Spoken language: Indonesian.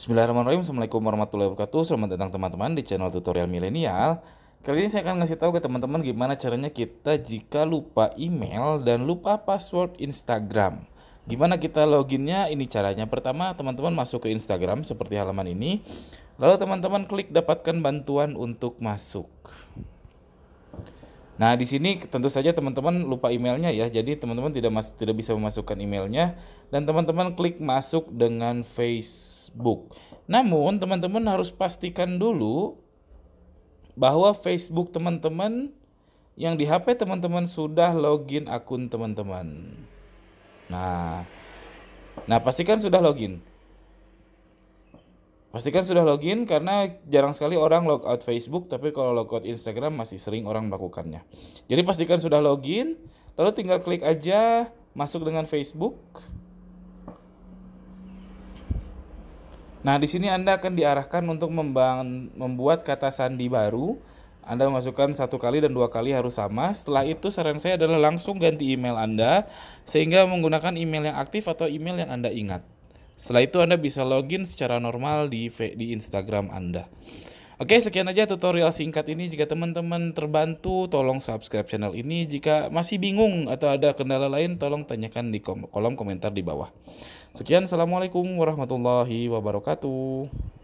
Bismillahirrahmanirrahim Assalamualaikum warahmatullahi wabarakatuh Selamat datang teman-teman di channel tutorial milenial Kali ini saya akan ngasih tahu ke teman-teman gimana caranya kita jika lupa email dan lupa password Instagram Gimana kita loginnya ini caranya Pertama teman-teman masuk ke Instagram seperti halaman ini Lalu teman-teman klik dapatkan bantuan untuk masuk Nah, di sini tentu saja teman-teman lupa emailnya ya. Jadi teman-teman tidak mas tidak bisa memasukkan emailnya dan teman-teman klik masuk dengan Facebook. Namun, teman-teman harus pastikan dulu bahwa Facebook teman-teman yang di HP teman-teman sudah login akun teman-teman. Nah, nah pastikan sudah login. Pastikan sudah login karena jarang sekali orang logout Facebook, tapi kalau logout Instagram masih sering orang melakukannya. Jadi pastikan sudah login, lalu tinggal klik aja masuk dengan Facebook. Nah, di sini Anda akan diarahkan untuk membuat kata sandi baru. Anda masukkan satu kali dan dua kali harus sama. Setelah itu saran saya adalah langsung ganti email Anda sehingga menggunakan email yang aktif atau email yang Anda ingat. Setelah itu Anda bisa login secara normal di di Instagram Anda. Oke, sekian aja tutorial singkat ini. Jika teman-teman terbantu, tolong subscribe channel ini. Jika masih bingung atau ada kendala lain, tolong tanyakan di kolom komentar di bawah. Sekian, Assalamualaikum warahmatullahi wabarakatuh.